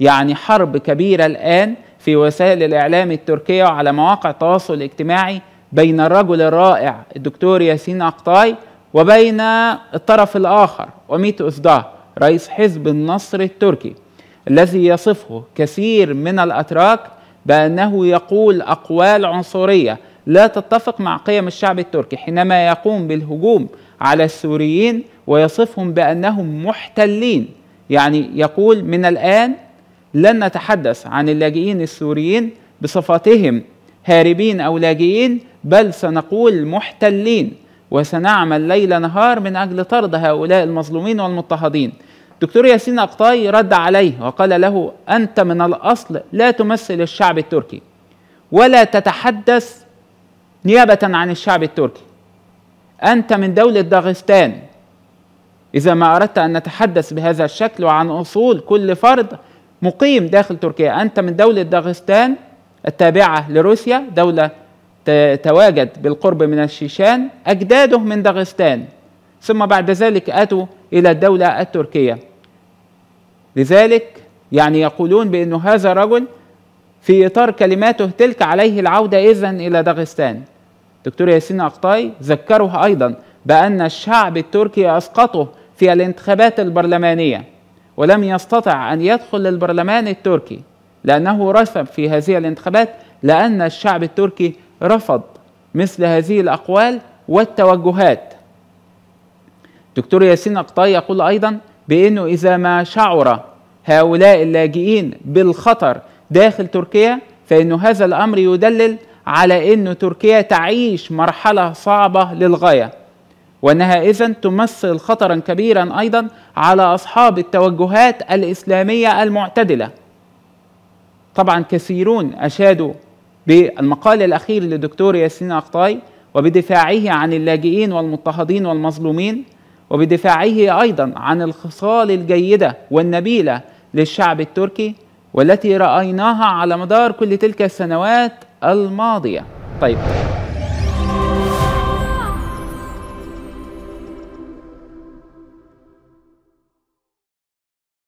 يعني حرب كبيره الان في وسائل الاعلام التركيه وعلى مواقع التواصل الاجتماعي بين الرجل الرائع الدكتور ياسين أقطاي وبين الطرف الآخر وميت أسداه رئيس حزب النصر التركي الذي يصفه كثير من الأتراك بأنه يقول أقوال عنصرية لا تتفق مع قيم الشعب التركي حينما يقوم بالهجوم على السوريين ويصفهم بأنهم محتلين يعني يقول من الآن لن نتحدث عن اللاجئين السوريين بصفتهم هاربين او لاجئين بل سنقول محتلين وسنعمل ليل نهار من اجل طرد هؤلاء المظلومين والمضطهدين. دكتور ياسين اقطاي رد عليه وقال له انت من الاصل لا تمثل الشعب التركي ولا تتحدث نيابه عن الشعب التركي. انت من دوله داغستان. اذا ما اردت ان نتحدث بهذا الشكل وعن اصول كل فرد مقيم داخل تركيا أنت من دولة داغستان التابعة لروسيا دولة تواجد بالقرب من الشيشان أجداده من داغستان ثم بعد ذلك أتوا إلى الدولة التركية لذلك يعني يقولون بأن هذا رجل في إطار كلماته تلك عليه العودة إذا إلى داغستان دكتور ياسين أقطاي ذكره أيضا بأن الشعب التركي أسقطه في الانتخابات البرلمانية ولم يستطع أن يدخل البرلمان التركي لأنه رفض في هذه الانتخابات لأن الشعب التركي رفض مثل هذه الأقوال والتوجهات دكتور ياسين أقطاي يقول أيضا بأنه إذا ما شعر هؤلاء اللاجئين بالخطر داخل تركيا فإن هذا الأمر يدلل على أن تركيا تعيش مرحلة صعبة للغاية وانها اذا تمثل خطرا كبيرا ايضا على اصحاب التوجهات الاسلاميه المعتدله. طبعا كثيرون اشادوا بالمقال الاخير للدكتور ياسين اقطاي وبدفاعه عن اللاجئين والمضطهدين والمظلومين وبدفاعه ايضا عن الخصال الجيده والنبيله للشعب التركي والتي رايناها على مدار كل تلك السنوات الماضيه. طيب